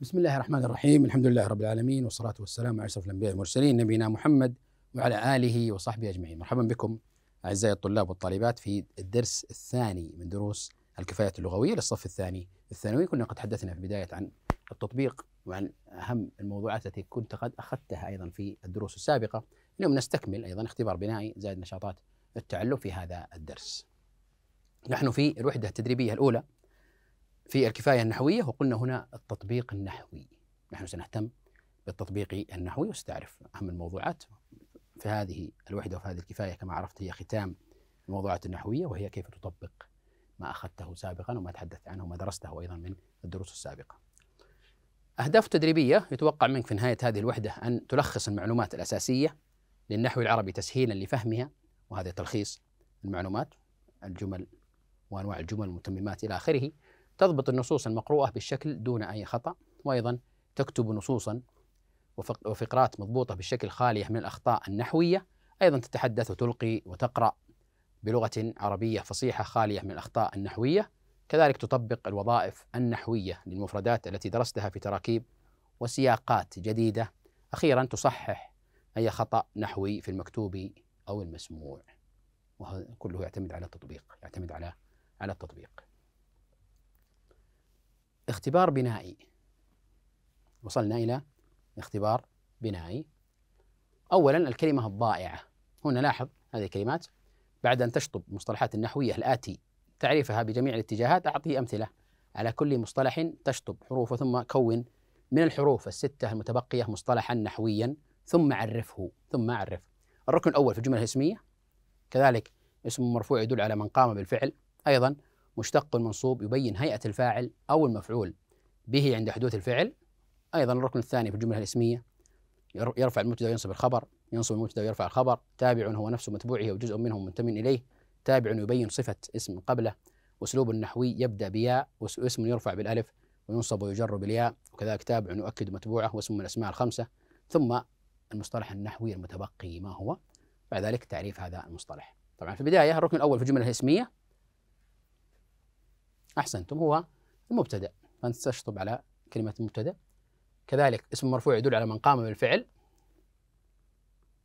بسم الله الرحمن الرحيم الحمد لله رب العالمين والصلاة والسلام على أشرف الأنبياء والمرسلين نبينا محمد وعلى آله وصحبه أجمعين مرحبا بكم أعزائي الطلاب والطالبات في الدرس الثاني من دروس الكفاية اللغوية للصف الثاني الثانوي كنا قد تحدثنا في بداية عن التطبيق وعن أهم الموضوعات التي كنت قد أخذتها أيضا في الدروس السابقة اليوم نستكمل أيضا اختبار بنائي زائد نشاطات التعلم في هذا الدرس نحن في الوحدة التدريبية الأولى في الكفاية النحوية وقلنا هنا التطبيق النحوي نحن سنهتم بالتطبيق النحوي وستعرف أهم الموضوعات في هذه الوحدة وفي هذه الكفاية كما عرفت هي ختام الموضوعات النحوية وهي كيف تطبق ما أخذته سابقا وما تحدثت عنه وما درسته أيضا من الدروس السابقة أهداف تدريبية يتوقع منك في نهاية هذه الوحدة أن تلخص المعلومات الأساسية للنحو العربي تسهيلا لفهمها وهذا تلخيص المعلومات الجمل وأنواع الجمل المتممات إلى آخره تضبط النصوص المقروءة بالشكل دون أي خطأ وأيضا تكتب نصوصا وفقرات مضبوطة بالشكل خالية من الأخطاء النحوية أيضا تتحدث وتلقي وتقرأ بلغة عربية فصيحة خالية من الأخطاء النحوية كذلك تطبق الوظائف النحوية للمفردات التي درستها في تراكيب وسياقات جديدة أخيرا تصحح أي خطأ نحوي في المكتوب أو المسموع وهذا كله يعتمد على التطبيق يعتمد على على التطبيق اختبار بنائي وصلنا إلى اختبار بنائي أولا الكلمة الضائعة هنا لاحظ هذه الكلمات بعد أن تشطب مصطلحات النحوية الآتي تعريفها بجميع الاتجاهات أعطي أمثلة على كل مصطلح تشطب حروفه ثم كون من الحروف الستة المتبقية مصطلحا نحويا ثم عرفه ثم عرف الركن الأول في الجمله الاسمية كذلك اسم مرفوع يدل على من قام بالفعل أيضا مشتق منصوب يبين هيئة الفاعل أو المفعول به عند حدوث الفعل أيضا الركن الثاني في الجملة الاسمية يرفع المبتدأ وينصب الخبر ينصب المبتدأ ويرفع الخبر تابع هو نفس متبوعه وجزء منه منتم إليه تابع يبين صفة اسم قبله أسلوب نحوي يبدأ بياء واسم يرفع بالألف وينصب ويجر بالياء وكذلك تابع يؤكد متبوعه واسم من الأسماء الخمسة ثم المصطلح النحوي المتبقي ما هو بعد ذلك تعريف هذا المصطلح طبعا في البداية الركن الأول في الجملة الاسمية أحسنتم هو المبتدأ فأنت تشطب على كلمة المبتدأ كذلك اسم مرفوع يدل على من قام بالفعل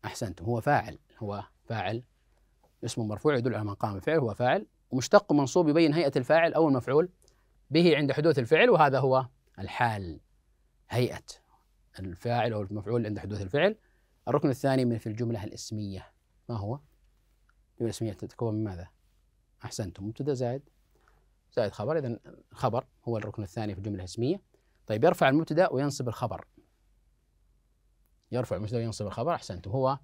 أحسنتم هو فاعل هو فاعل اسم مرفوع يدل على من قام بالفعل هو فاعل ومشتق منصوب يبين هيئة الفاعل أو المفعول به عند حدوث الفعل وهذا هو الحال هيئة الفاعل أو المفعول عند حدوث الفعل الركن الثاني من في الجملة الاسمية ما هو؟ الجملة الاسمية تتكون من ماذا؟ أحسنتم مبتدأ زائد زائد خبر إذا خبر هو الركن الثاني في الجملة الاسمية طيب يرفع المبتدأ وينصب الخبر يرفع المبتدأ وينصب الخبر أحسنتم هو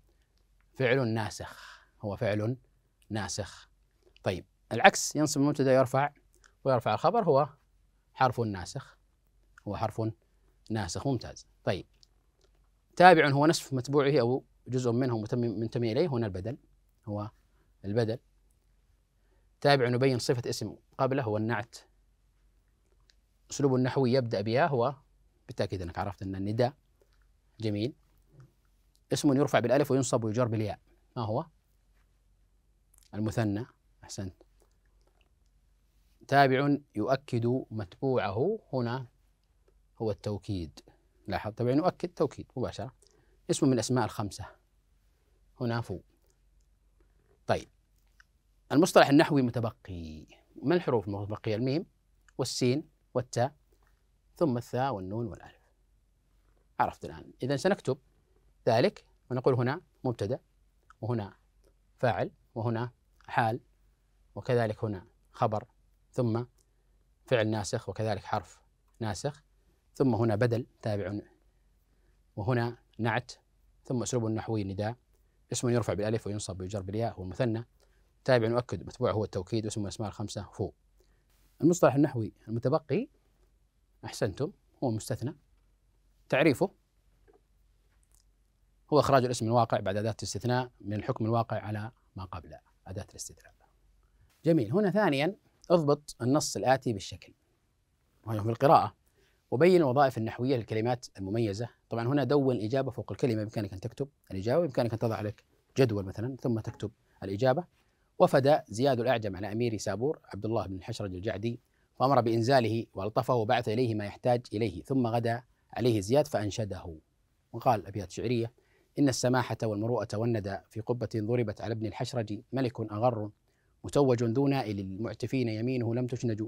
فعل ناسخ هو فعل ناسخ طيب العكس ينصب المبتدأ يرفع ويرفع الخبر هو حرف ناسخ هو حرف ناسخ ممتاز طيب تابع هو نصف متبوعه أو جزء منه منتمي إليه هنا البدل هو البدل تابع نبين صفة اسم قبله هو النعت أسلوب النحوي يبدأ بها هو بالتأكيد أنك عرفت أن النداء جميل اسم يرفع بالألف وينصب ويجر بالياء ما هو؟ المثنى أحسنت تابع يؤكد متبوعه هنا هو التوكيد لاحظ طبعا يؤكد توكيد مباشرة اسم من الأسماء الخمسة هنا فو المصطلح النحوي متبقي ما الحروف المتبقية الميم والسين والتاء ثم الثاء والنون والألف عرفت الآن إذا سنكتب ذلك ونقول هنا مبتدأ وهنا فاعل وهنا حال وكذلك هنا خبر ثم فعل ناسخ وكذلك حرف ناسخ ثم هنا بدل تابع وهنا نعت ثم أسلوب النحوي نداء اسم يرفع بالألف وينصب ويجر بالياء هو المثنى تابع نؤكد متبوع هو التوكيد واسم الأسماء الخمسة فوق المصطلح النحوي المتبقي أحسنتم هو مستثنى تعريفه هو إخراج الاسم الواقع بعد أداة الاستثناء من الحكم الواقع على ما قبل أداة الاستثناء جميل هنا ثانيا اضبط النص الآتي بالشكل وهو في القراءة وبين الوظائف النحوية للكلمات المميزة طبعا هنا دون الإجابة فوق الكلمة بإمكانك أن تكتب الإجابة بإمكانك أن تضع لك جدول مثلا ثم تكتب الإجابة وفد زياد الأعجم على أمير سابور عبد الله بن الحشرج الجعدي وأمر بإنزاله والطفه وبعث إليه ما يحتاج إليه ثم غدا عليه زياد فأنشده وقال أبيات شعرية إن السماحة والمروءة والندى في قبة ضربت على ابن الحشرج ملك أغر متوج ذو نائل المعتفين يمينه لم تشنج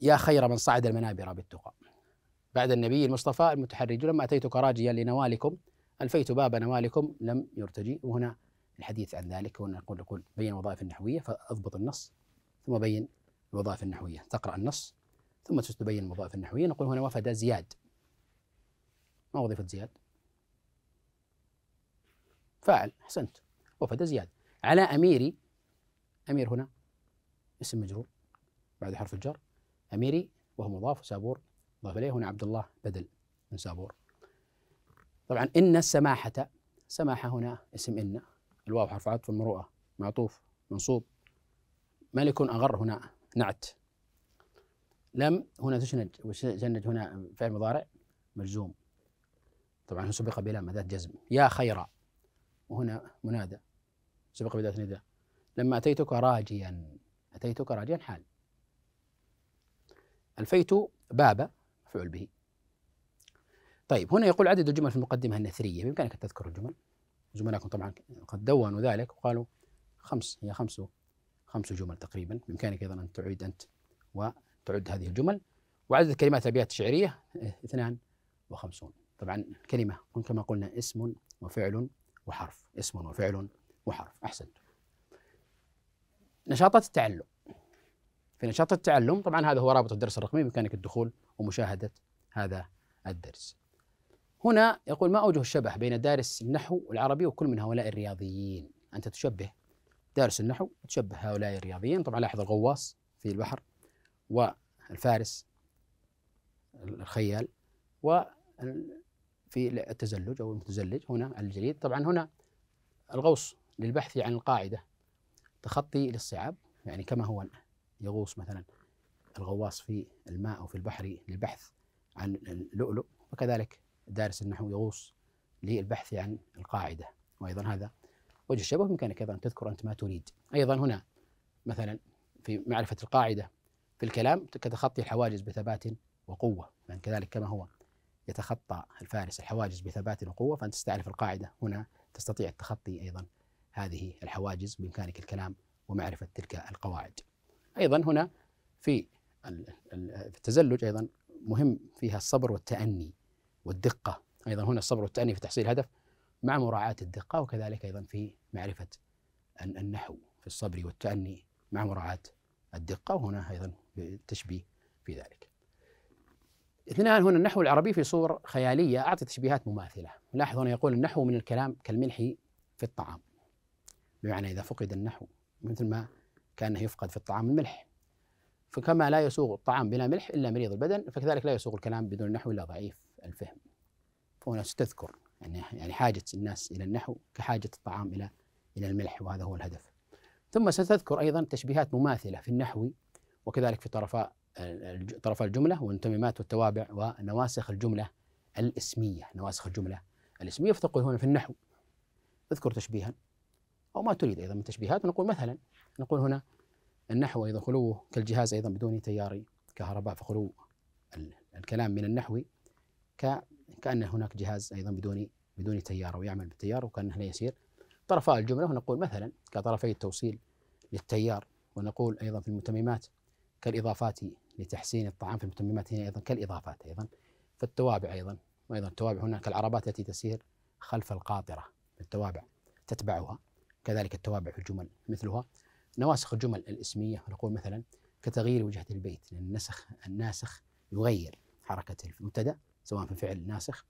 يا خير من صعد المنابر بالتقى بعد النبي المصطفى المتحرج لما أتيتك راجيا لنوالكم ألفيت باب نوالكم لم يرتجي وهنا الحديث عن ذلك هو أن نقول نقول بين الوظائف النحوية فأضبط النص ثم بين الوظائف النحوية تقرأ النص ثم تبين الوظائف النحوية نقول هنا وفد زياد ما وظيفة زياد؟ فاعل أحسنت وفد زياد على أميري أمير هنا اسم مجرور بعد حرف الجر أميري وهو مضاف سابور مضاف إليه هنا عبد الله بدل من سابور طبعا إن السماحة سماحة هنا اسم إن الواو حرف عطف المروءة معطوف منصوب ملك أغر هنا نعت لم هنا تشنج وشنج هنا فعل مضارع مجزوم طبعا سبق بلام ذات جزم يا خيرا وهنا منادى سبق بذات نداء لما أتيتك راجيا أتيتك راجيا حال الفيت باب فعل به طيب هنا يقول عدد الجمل في المقدمة النثرية بإمكانك أن تذكر الجمل زملائكم طبعا قد دونوا ذلك وقالوا خمس هي خمس خمس جمل تقريبا بإمكانك أيضا أن تعيد أنت وتعد هذه الجمل وعدد كلمات أبيات إيه، اثنان 52 طبعا كلمة كما قلنا اسم وفعل وحرف اسم وفعل وحرف أحسنت نشاطات التعلم في نشاط التعلم طبعا هذا هو رابط الدرس الرقمي بإمكانك الدخول ومشاهدة هذا الدرس هنا يقول ما أوجه الشبه بين دارس النحو العربي وكل من هؤلاء الرياضيين أنت تشبه دارس النحو تشبه هؤلاء الرياضيين طبعا لاحظ الغواص في البحر والفارس الخيال و في التزلج أو المتزلج هنا الجليد طبعا هنا الغوص للبحث عن القاعدة تخطي للصعاب يعني كما هو يغوص مثلا الغواص في الماء أو في البحر للبحث عن اللؤلؤ وكذلك دارس النحو يغوص للبحث عن القاعدة وأيضا هذا وجه الشبه بإمكانك أيضا أن تذكر أنت ما تريد أيضا هنا مثلا في معرفة القاعدة في الكلام كتخطي الحواجز بثبات وقوة يعني كذلك كما هو يتخطى الفارس الحواجز بثبات وقوة فأنت تستعرف القاعدة هنا تستطيع التخطي أيضا هذه الحواجز بإمكانك الكلام ومعرفة تلك القواعد أيضا هنا في التزلج أيضا مهم فيها الصبر والتأني والدقة أيضا هنا الصبر والتأني في تحصيل الهدف مع مراعاة الدقة وكذلك أيضا في معرفة النحو في الصبر والتأني مع مراعاة الدقة وهنا أيضا تشبيه في ذلك اثنان هنا النحو العربي في صور خيالية أعطي تشبيهات مماثلة لاحظ هنا يقول النحو من الكلام كالملح في الطعام بمعنى إذا فقد النحو مثل ما كأنه يفقد في الطعام الملح فكما لا يسوغ الطعام بلا ملح إلا مريض البدن فكذلك لا يسوغ الكلام بدون نحو إلا ضعيف الفهم فهنا ستذكر يعني يعني حاجة الناس إلى النحو كحاجة الطعام إلى إلى الملح وهذا هو الهدف ثم ستذكر أيضا تشبيهات مماثلة في النحو وكذلك في طرفاء طرف الجملة والتميمات والتوابع ونواسخ الجملة الاسمية نواسخ الجملة الاسمية فتقول هنا في النحو اذكر تشبيها أو ما تريد أيضا من تشبيهات نقول مثلا نقول هنا النحو أيضا خلوه كالجهاز أيضا بدون تيار كهرباء فخلو الكلام من النحو كأن هناك جهاز أيضا بدون بدون تيار ويعمل بالتيار وكأنه لا يسير طرفا الجملة ونقول مثلا كطرفي التوصيل للتيار ونقول أيضا في المتممات كالإضافات لتحسين الطعام في المتممات هنا أيضا كالإضافات أيضا فالتوابع أيضا وأيضا التوابع هنا كالعربات التي تسير خلف القاطرة التوابع تتبعها كذلك التوابع في الجمل مثلها نواسخ الجمل الاسميه نقول مثلا كتغيير وجهه البيت لان النسخ الناسخ يغير حركه المبتدا سواء في الفعل ناسخ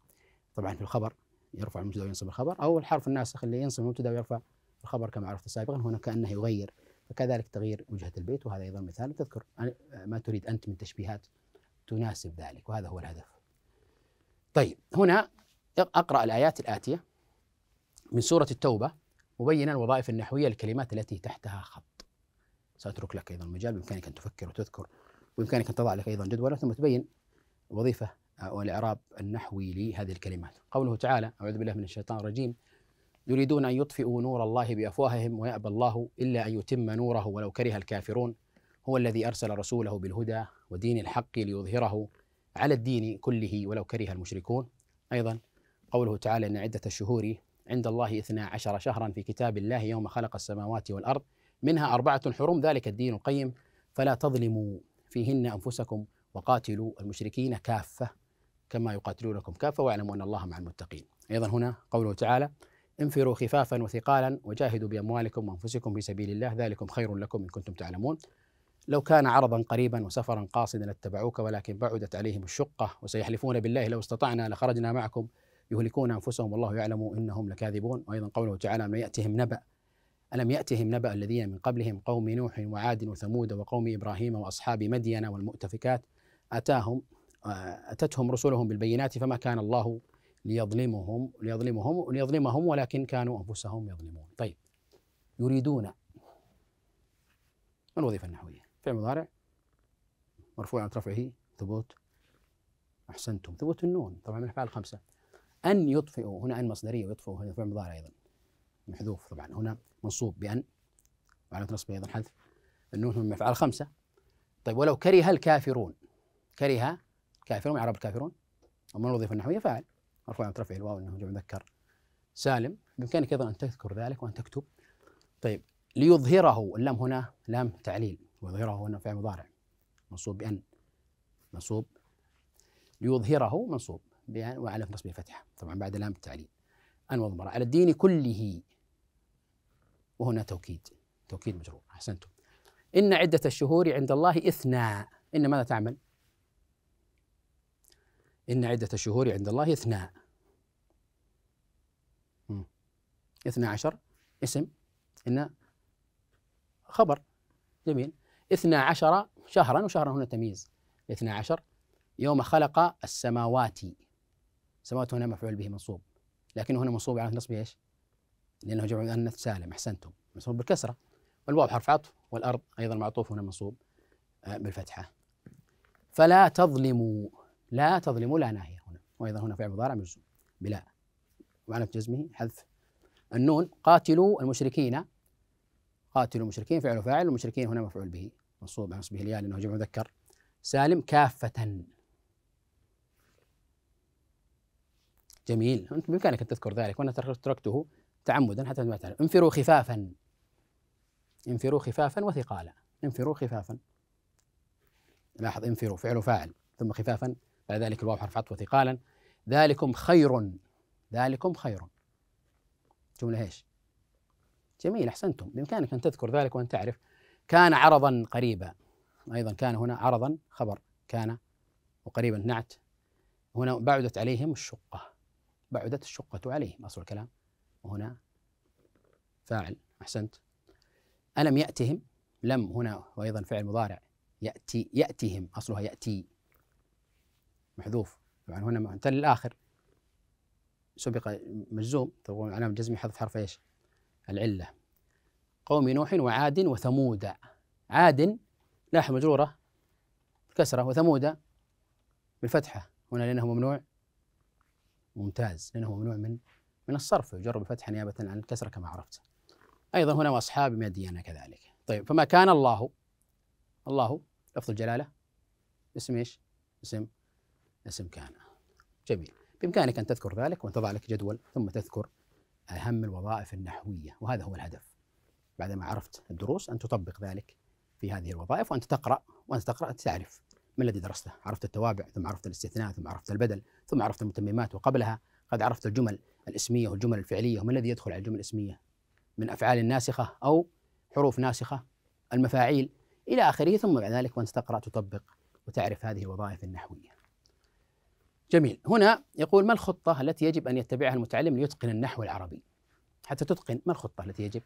طبعا في الخبر يرفع المبتدا وينصب الخبر او الحرف الناسخ اللي ينصب المبتدا ويرفع الخبر كما عرفت سابقا هنا كانه يغير فكذلك تغيير وجهه البيت وهذا ايضا مثال تذكر ما تريد انت من تشبيهات تناسب ذلك وهذا هو الهدف. طيب هنا اقرا الايات الاتيه من سوره التوبه مبينا الوظائف النحويه للكلمات التي تحتها خط. ساترك لك ايضا مجال بامكانك ان تفكر وتذكر وبامكانك ان تضع لك ايضا جدولا ثم تبين وظيفه والإعراب النحوي لهذه الكلمات قوله تعالى أعوذ بالله من الشيطان الرجيم يريدون أن يطفئوا نور الله بأفواههم ويأبى الله إلا أن يتم نوره ولو كره الكافرون هو الذي أرسل رسوله بالهدى ودين الحق ليظهره على الدين كله ولو كره المشركون أيضا قوله تعالى إن عدة الشهور عند الله اثنا عشر شهرا في كتاب الله يوم خلق السماوات والأرض منها أربعة حرم ذلك الدين القيم فلا تظلموا فيهن أنفسكم وقاتلوا المشركين كافة كما يقاتلونكم كافة واعلموا أن الله مع المتقين أيضا هنا قوله تعالى انفروا خفافا وثقالا وجاهدوا بأموالكم وأنفسكم في سبيل الله ذلكم خير لكم إن كنتم تعلمون لو كان عرضا قريبا وسفرا قاصدا لاتبعوك ولكن بعدت عليهم الشقة وسيحلفون بالله لو استطعنا لخرجنا معكم يهلكون أنفسهم والله يعلم إنهم لكاذبون وأيضا قوله تعالى ألم يأتهم نبأ ألم يأتهم نبأ الذين من قبلهم قوم نوح وعاد وثمود وقوم إبراهيم وأصحاب مدين والمؤتفكات أتاهم آه، أتتهم رسلهم بالبينات فما كان الله ليظلمهم ليظلمهم ليظلمهم ولكن كانوا أنفسهم يظلمون طيب يريدون ما الوظيفة النحوية فعل مضارع مرفوع عن رفعه ثبوت أحسنتم ثبوت النون طبعا من الأفعال الخمسة أن يطفئوا هنا أن مصدرية ويطفئوا هنا فعل مضارع أيضا محذوف طبعا هنا منصوب بأن وعلى نصبه أيضا حذف النون من الأفعال الخمسة طيب ولو كره الكافرون كره كافرون اعراب الكافرون ومن الوظيفه النحويه فاعل مرفوع رفع الواو انه جمع مذكر سالم بامكانك ايضا ان تذكر ذلك وان تكتب طيب ليظهره اللام هنا لام تعليل ويظهره هنا فعل مضارع منصوب بان منصوب ليظهره منصوب بان وعلى نصب الفتحه طبعا بعد لام التعليل ان وضمر على الدين كله وهنا توكيد توكيد مجرور احسنتم ان عده الشهور عند الله اثنا ان ماذا تعمل؟ إن عدة الشهور عند الله اثنا اثنا عشر اسم إن خبر جميل اثنا عشر شهرا وشهرا هنا تمييز اثنا عشر يوم خلق السماوات السماوات هنا مفعول به منصوب لكنه هنا منصوب على نصب ايش؟ لأنه جمع مؤنث سالم أحسنتم منصوب بالكسرة والواو حرف عطف والأرض أيضا معطوف هنا منصوب آه، بالفتحة فلا تظلموا لا تظلم لا ناهية هنا وأيضا هنا فعل مضارع مجزوم بلا معنى جزمه حذف النون قاتلوا المشركين قاتلوا المشركين فعل فاعل المشركين هنا مفعول به منصوب على نصبه الياء لأنه جمع مذكر سالم كافة جميل أنت بإمكانك أن تذكر ذلك وأنا تركته تعمدا حتى ما تعلم انفروا خفافا انفروا خفافا وثقالا انفروا خفافا لاحظ انفروا فعل فاعل ثم خفافا ذلك الواو حرف عطف وثقالا ذلكم خير ذلكم خير جملة ايش؟ جميل احسنتم بامكانك ان تذكر ذلك وان تعرف كان عرضا قريبا ايضا كان هنا عرضا خبر كان وقريبا نعت هنا بعدت عليهم الشقة بعدت الشقة عليهم أصل الكلام وهنا فاعل أحسنت ألم يأتهم لم هنا وأيضا فعل مضارع يأتي يأتهم أصلها يأتي محذوف طبعا هنا ممتن للآخر سبق مجزوم تقوم علامة الجزم حذف حرف ايش؟ العلة قوم نوح وعاد وثمود عاد لاح مجرورة كسرة وثمود بالفتحة هنا لأنه ممنوع ممتاز لأنه ممنوع من من الصرف يجر بالفتحة نيابة عن الكسرة كما عرفت أيضا هنا وأصحاب مدين كذلك طيب فما كان الله الله لفظ الجلالة اسم ايش؟ اسم اسم كان جميل بإمكانك أن تذكر ذلك وأن تضع لك جدول ثم تذكر أهم الوظائف النحوية وهذا هو الهدف بعدما عرفت الدروس أن تطبق ذلك في هذه الوظائف وأنت تقرأ وأنت تقرأ تعرف ما الذي درسته عرفت التوابع ثم عرفت الاستثناء ثم عرفت البدل ثم عرفت المتممات وقبلها قد عرفت الجمل الاسمية والجمل الفعلية وما الذي يدخل على الجمل الاسمية من أفعال ناسخة أو حروف ناسخة المفاعيل إلى آخره ثم بعد ذلك وأنت تقرأ تطبق وتعرف هذه الوظائف النحوية جميل هنا يقول ما الخطة التي يجب أن يتبعها المتعلم ليتقن النحو العربي حتى تتقن ما الخطة التي يجب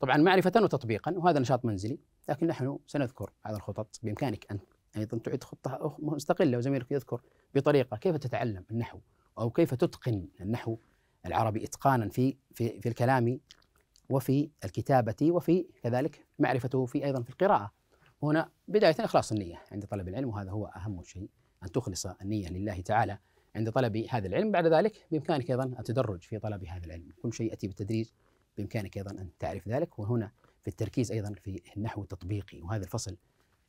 طبعا معرفة وتطبيقا وهذا نشاط منزلي لكن نحن سنذكر بعض الخطط بإمكانك أن أيضا تعيد خطة مستقلة وزميلك يذكر بطريقة كيف تتعلم النحو أو كيف تتقن النحو العربي إتقانا في في في الكلام وفي الكتابة وفي كذلك معرفته في أيضا في القراءة هنا بداية إخلاص النية عند طلب العلم وهذا هو أهم شيء أن تخلص النية لله تعالى عند طلب هذا العلم بعد ذلك بإمكانك أيضا التدرج في طلب هذا العلم كل شيء يأتي بالتدريج بإمكانك أيضا أن تعرف ذلك وهنا في التركيز أيضا في النحو التطبيقي وهذا الفصل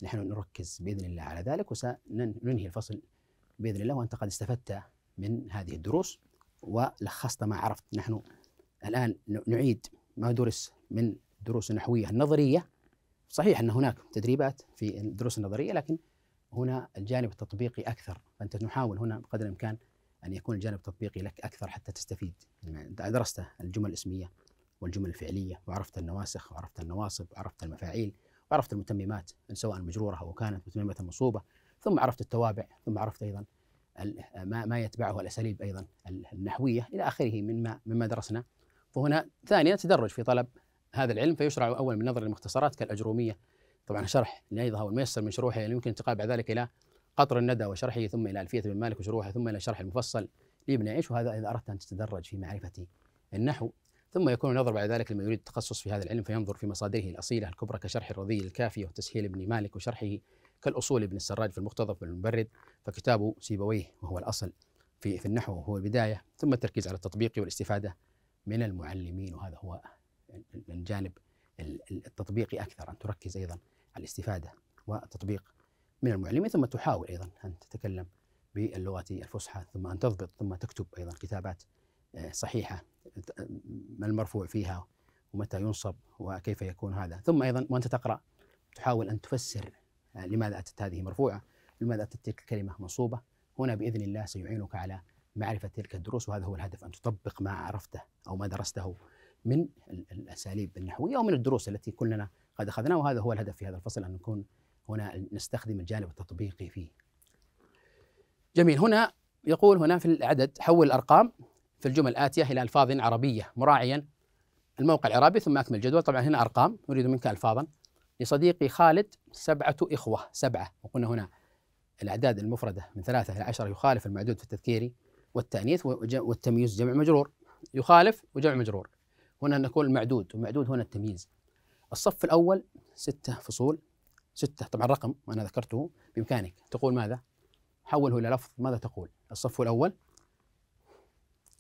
نحن نركز بإذن الله على ذلك وسننهي الفصل بإذن الله وأنت قد استفدت من هذه الدروس ولخصت ما عرفت نحن الآن نعيد ما درس من دروس النحوية النظرية صحيح أن هناك تدريبات في الدروس النظرية لكن هنا الجانب التطبيقي اكثر فانت نحاول هنا بقدر الامكان ان يكون الجانب التطبيقي لك اكثر حتى تستفيد يعني درست الجمل الاسميه والجمل الفعليه وعرفت النواسخ وعرفت النواصب وعرفت المفاعيل وعرفت المتممات إن سواء مجروره او كانت متممه منصوبه ثم عرفت التوابع ثم عرفت ايضا ما ما يتبعه الاساليب ايضا النحويه الى اخره مما مما درسنا فهنا ثانيا تدرج في طلب هذا العلم فيشرع اولا بالنظر للمختصرات كالاجروميه طبعا شرح النيضه والميسر من شروحه يمكن الانتقال بعد ذلك الى قطر الندى وشرحه ثم الى الفيه ابن مالك وشروحه ثم الى الشرح المفصل لابن عيش وهذا اذا اردت ان تتدرج في معرفه النحو ثم يكون النظر بعد ذلك لمن يريد التخصص في هذا العلم فينظر في مصادره الاصيله الكبرى كشرح الرضي الكافي وتسهيل ابن مالك وشرحه كالاصول ابن السراج في المختطف والمبرد فكتاب سيبويه وهو الاصل في في النحو وهو البدايه ثم التركيز على التطبيق والاستفاده من المعلمين وهذا هو الجانب التطبيقي اكثر ان تركز ايضا الاستفاده والتطبيق من المعلمين ثم تحاول ايضا ان تتكلم باللغه الفصحى ثم ان تضبط ثم تكتب ايضا كتابات آه، صحيحه ما المرفوع فيها ومتى ينصب وكيف يكون هذا ثم ايضا وانت تقرا تحاول ان تفسر آه، لماذا اتت هذه مرفوعه لماذا اتت تلك الكلمه منصوبه هنا باذن الله سيعينك على معرفه تلك الدروس وهذا هو الهدف ان تطبق ما عرفته او ما درسته من الاساليب النحويه ومن الدروس التي كلنا قد اخذناه وهذا هو الهدف في هذا الفصل ان نكون هنا نستخدم الجانب التطبيقي فيه. جميل هنا يقول هنا في العدد حول الارقام في الجمل الاتيه الى الفاظ عربيه مراعيا الموقع العربي ثم اكمل الجدول طبعا هنا ارقام نريد منك الفاظا لصديقي خالد سبعه اخوه سبعه وقلنا هنا الاعداد المفرده من ثلاثه الى عشره يخالف المعدود في التذكيري والتانيث والتمييز جمع مجرور يخالف وجمع مجرور هنا نقول المعدود والمعدود هنا التمييز الصف الأول ستة فصول ستة طبعا رقم وأنا ذكرته بإمكانك تقول ماذا حوله إلى لفظ ماذا تقول الصف الأول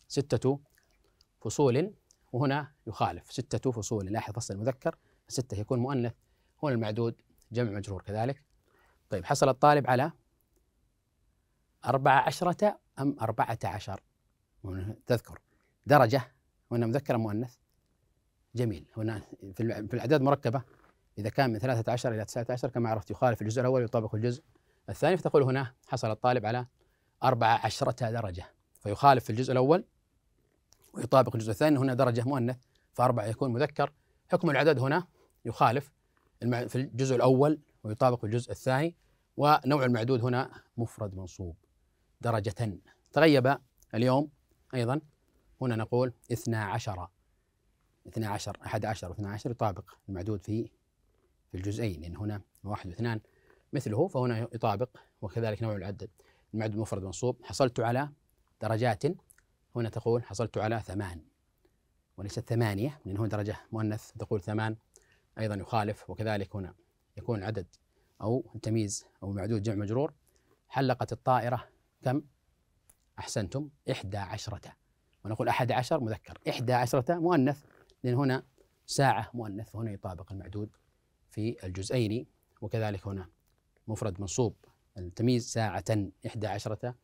ستة فصول وهنا يخالف ستة فصول لاحظ فصل المذكر ستة يكون مؤنث هنا المعدود جمع مجرور كذلك طيب حصل الطالب على أربعة عشرة أم أربعة عشر تذكر درجة وأنا مذكر مؤنث جميل هنا في الأعداد مركبة إذا كان من 13 إلى 19 كما عرفت يخالف الجزء الأول ويطابق الجزء الثاني فتقول هنا حصل الطالب على 14 درجة فيخالف في الجزء الأول ويطابق الجزء الثاني هنا درجة مؤنث فأربعة يكون مذكر حكم العدد هنا يخالف في الجزء الأول ويطابق الجزء الثاني ونوع المعدود هنا مفرد منصوب درجة تغيب اليوم أيضا هنا نقول 12 12 11 و12 يطابق المعدود في في الجزئين لأن هنا واحد واثنان مثله فهنا يطابق وكذلك نوع العدد المعدود مفرد منصوب حصلت على درجات هنا تقول حصلت على ثمان وليست ثمانية لأن هنا درجة مؤنث تقول ثمان أيضا يخالف وكذلك هنا يكون عدد أو التمييز أو المعدود جمع مجرور حلقت الطائرة كم أحسنتم إحدى عشرة ونقول أحد عشر مذكر إحدى عشرة مؤنث لأن هنا ساعة مؤنث وهنا يطابق المعدود في الجزئين وكذلك هنا مفرد منصوب التمييز ساعة إحدى عشرة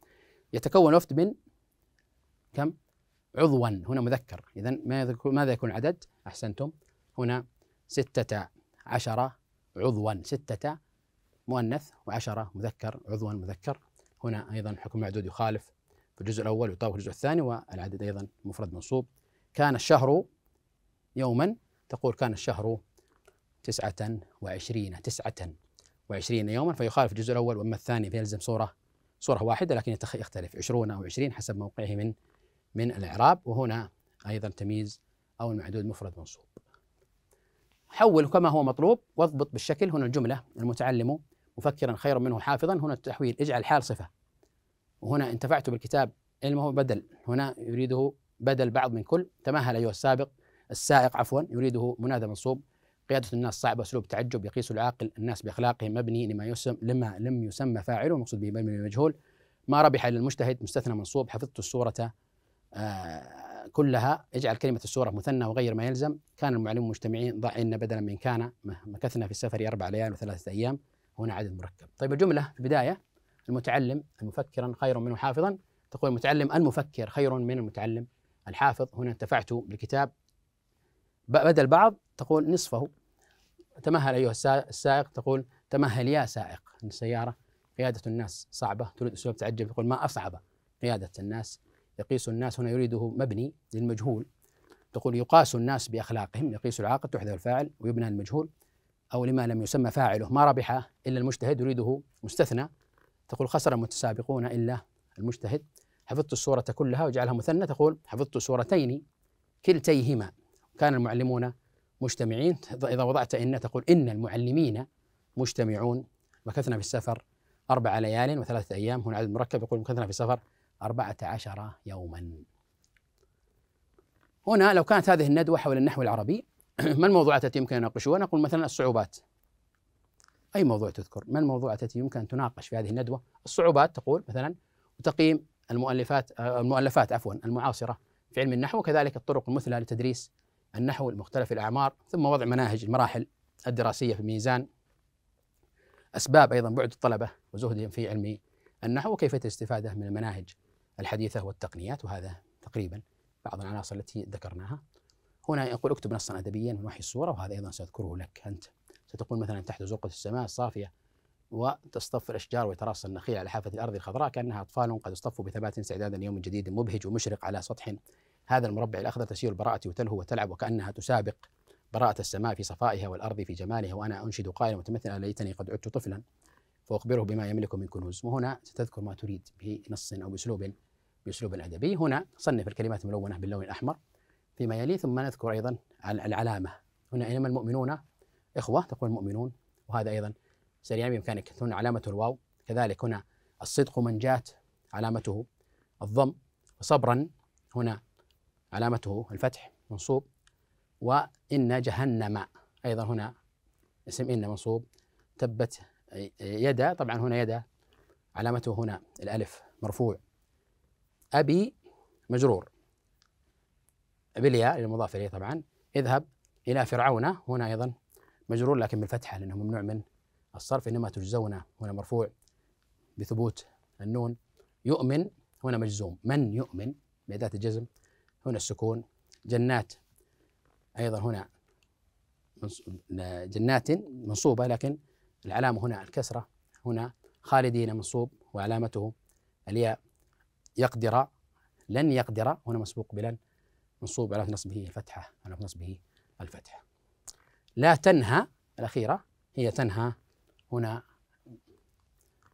يتكون وفد من كم؟ عضوا هنا مذكر إذا ماذا يكون العدد؟ أحسنتم هنا ستة عشر عضوا ستة مؤنث وعشرة مذكر عضوا مذكر هنا أيضا حكم معدود يخالف في الجزء الأول يطابق الجزء الثاني والعدد أيضا مفرد منصوب كان الشهر يوما تقول كان الشهر تسعة وعشرين تسعة وعشرين يوما فيخالف الجزء الأول وأما الثاني فيلزم صورة صورة واحدة لكن يختلف عشرون أو عشرين حسب موقعه من من الإعراب وهنا أيضا تمييز أو المحدود مفرد منصوب حول كما هو مطلوب واضبط بالشكل هنا الجملة المتعلم مفكرا خيرا منه حافظا هنا التحويل اجعل الحال صفة وهنا انتفعت بالكتاب علمه بدل هنا يريده بدل بعض من كل تمهل أيها السابق السائق عفوا يريده منادى منصوب قيادة الناس صعبة أسلوب تعجب يقيس العاقل الناس بأخلاقهم مبني لما يسم لما لم يسمى فاعله المقصود به مبني المجهول ما ربح إلا المجتهد مستثنى منصوب حفظت الصورة آه كلها اجعل كلمة الصورة مثنى وغير ما يلزم كان المعلم مجتمعين ضع إن بدلا من كان مكثنا في السفر أربع ليال وثلاثة أيام هنا عدد مركب طيب الجملة في البداية المتعلم المفكرا خير منه حافظا تقول المتعلم المفكر خير من المتعلم الحافظ هنا انتفعت بالكتاب بدل بعض تقول نصفه تمهل أيها السائق تقول تمهل يا سائق السيارة قيادة الناس صعبة تريد أسلوب تعجب يقول ما أصعب قيادة الناس يقيس الناس هنا يريده مبني للمجهول تقول يقاس الناس بأخلاقهم يقيس العاقل تحذف الفاعل ويبنى المجهول أو لما لم يسمى فاعله ما ربح إلا المجتهد يريده مستثنى تقول خسر المتسابقون إلا المجتهد حفظت السورة كلها وجعلها مثنى تقول حفظت سورتين كلتيهما كان المعلمون مجتمعين إذا وضعت إن تقول إن المعلمين مجتمعون مكثنا في السفر أربع ليال وثلاثة أيام هنا عدد مركب يقول مكثنا في السفر أربعة عشر يوما هنا لو كانت هذه الندوة حول النحو العربي ما الموضوعات التي يمكن أن يناقشوها نقول مثلا الصعوبات أي موضوع تذكر ما الموضوعات التي يمكن أن تناقش في هذه الندوة الصعوبات تقول مثلا وتقييم المؤلفات آه، المؤلفات عفوا المعاصرة في علم النحو وكذلك الطرق المثلى لتدريس النحو لمختلف الأعمار ثم وضع مناهج المراحل الدراسية في الميزان أسباب أيضا بعد الطلبة وزهدهم في علم النحو وكيفية الاستفادة من المناهج الحديثة والتقنيات وهذا تقريبا بعض العناصر التي ذكرناها هنا يقول اكتب نصا أدبيا من وحي الصورة وهذا أيضا سأذكره لك أنت ستقول مثلا تحت زرقة السماء الصافية وتصطف الأشجار ويتراص النخيل على حافة الأرض الخضراء كأنها أطفال قد اصطفوا بثبات استعدادا ليوم جديد مبهج ومشرق على سطح هذا المربع الأخضر تسير البراءة وتلهو وتلعب وكأنها تسابق براءة السماء في صفائها والأرض في جمالها وأنا أنشد قائلا متمثلا ليتني قد عدت طفلا فأخبره بما يملك من كنوز وهنا ستذكر ما تريد بنص أو بأسلوب بأسلوب أدبي هنا صنف الكلمات الملونة باللون الأحمر فيما يلي ثم نذكر أيضا العلامة هنا إنما المؤمنون إخوة تقول المؤمنون وهذا أيضا سريعا بإمكانك هنا علامة الواو كذلك هنا الصدق من جات علامته الضم وصبرا هنا علامته الفتح منصوب وإن جهنم أيضا هنا اسم إن منصوب تبت يدا طبعا هنا يدا علامته هنا الألف مرفوع أبي مجرور بالياء للمضاف إليه طبعا اذهب إلى فرعون هنا أيضا مجرور لكن بالفتحة لأنه ممنوع من الصرف إنما تجزون هنا مرفوع بثبوت النون يؤمن هنا مجزوم من يؤمن بأداة الجزم هنا السكون جنات أيضا هنا جنات منصوبة لكن العلامة هنا الكسرة هنا خالدين منصوب وعلامته الياء يقدر لن يقدر هنا مسبوق بلن منصوب على نصبه الفتحة على نصبه الفتحة لا تنهى الأخيرة هي تنهى هنا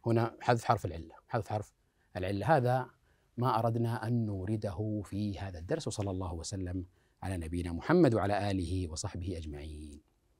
هنا حذف حرف العلة حذف حرف العلة هذا ما أردنا أن نورده في هذا الدرس وصلى الله وسلم على نبينا محمد وعلى آله وصحبه أجمعين